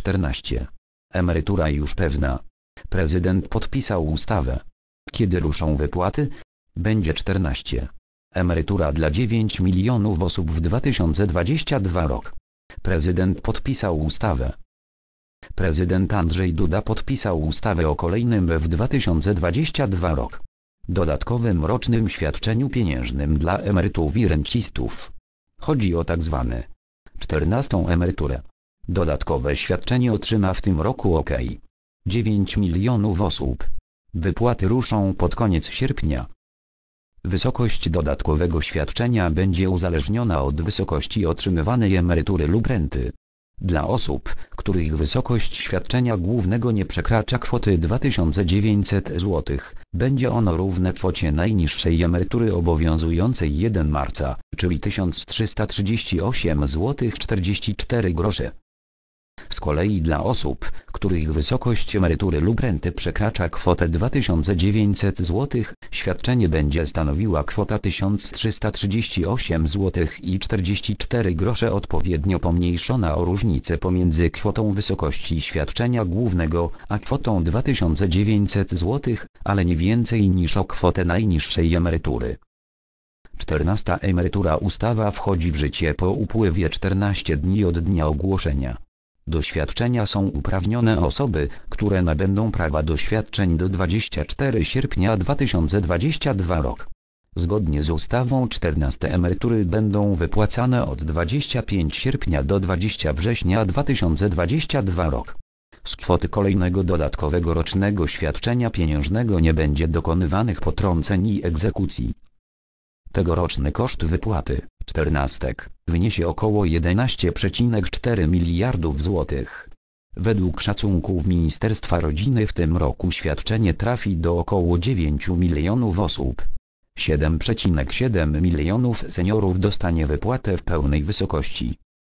14. Emerytura już pewna. Prezydent podpisał ustawę. Kiedy ruszą wypłaty? Będzie 14. Emerytura dla 9 milionów osób w 2022 rok. Prezydent podpisał ustawę. Prezydent Andrzej Duda podpisał ustawę o kolejnym w 2022 rok. Dodatkowym rocznym świadczeniu pieniężnym dla emerytów i rencistów. Chodzi o tzw. Tak 14 emeryturę. Dodatkowe świadczenie otrzyma w tym roku ok. 9 milionów osób. Wypłaty ruszą pod koniec sierpnia. Wysokość dodatkowego świadczenia będzie uzależniona od wysokości otrzymywanej emerytury lub renty. Dla osób, których wysokość świadczenia głównego nie przekracza kwoty 2900 zł, będzie ono równe kwocie najniższej emerytury obowiązującej 1 marca, czyli 1338 zł 44 z kolei dla osób, których wysokość emerytury lub renty przekracza kwotę 2900 zł, świadczenie będzie stanowiła kwota 1338 zł i 44 grosze odpowiednio pomniejszona o różnicę pomiędzy kwotą wysokości świadczenia głównego, a kwotą 2900 zł, ale nie więcej niż o kwotę najniższej emerytury. 14 emerytura ustawa wchodzi w życie po upływie 14 dni od dnia ogłoszenia. Doświadczenia są uprawnione osoby, które nabędą prawa do świadczeń do 24 sierpnia 2022 rok. Zgodnie z ustawą 14 emerytury będą wypłacane od 25 sierpnia do 20 września 2022 rok. Z kwoty kolejnego dodatkowego rocznego świadczenia pieniężnego nie będzie dokonywanych potrąceń i egzekucji. Tegoroczny koszt wypłaty czternastek, wyniesie około 11,4 miliardów złotych. Według szacunków Ministerstwa Rodziny w tym roku świadczenie trafi do około 9 milionów osób. 7,7 milionów seniorów dostanie wypłatę w pełnej wysokości.